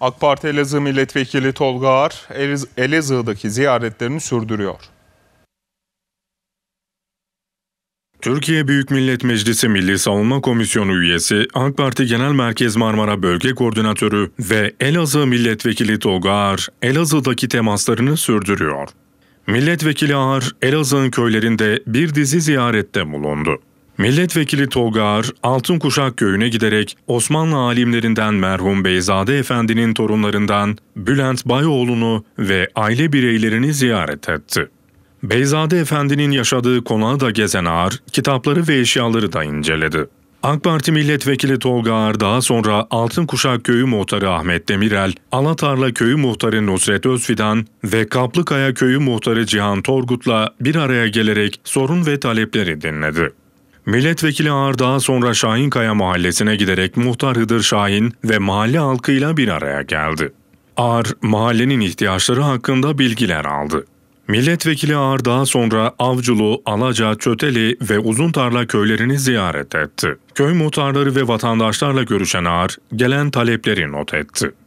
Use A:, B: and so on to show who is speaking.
A: AK Parti Elazığ Milletvekili Tolga Ağar, Elazığ'daki ziyaretlerini sürdürüyor. Türkiye Büyük Millet Meclisi Milli Savunma Komisyonu üyesi, AK Parti Genel Merkez Marmara Bölge Koordinatörü ve Elazığ Milletvekili Tolga Ağar, Elazığ'daki temaslarını sürdürüyor. Milletvekili Ağar, Elazığ'ın köylerinde bir dizi ziyarette bulundu. Milletvekili Tolga Ağar, Altın Kuşak Köyü'ne giderek Osmanlı alimlerinden merhum Beyzade Efendi'nin torunlarından Bülent Bayoğlu'nu ve aile bireylerini ziyaret etti. Beyzade Efendi'nin yaşadığı konağı da gezen Ağar, kitapları ve eşyaları da inceledi. AK Parti Milletvekili Tolga Ağar daha sonra Altın Kuşak Köyü Muhtarı Ahmet Demirel, Alatarla Köyü Muhtarı Nusret Özfidan ve Kaplıkaya Köyü Muhtarı Cihan Torgut'la bir araya gelerek sorun ve talepleri dinledi. Milletvekili Ağar daha sonra Şahinkaya mahallesine giderek muhtar Hıdır Şahin ve mahalle halkıyla bir araya geldi. Ağar, mahallenin ihtiyaçları hakkında bilgiler aldı. Milletvekili Ağar daha sonra Avculu, Alaca, Çöteli ve Uzuntarla köylerini ziyaret etti. Köy muhtarları ve vatandaşlarla görüşen Ağar, gelen talepleri not etti.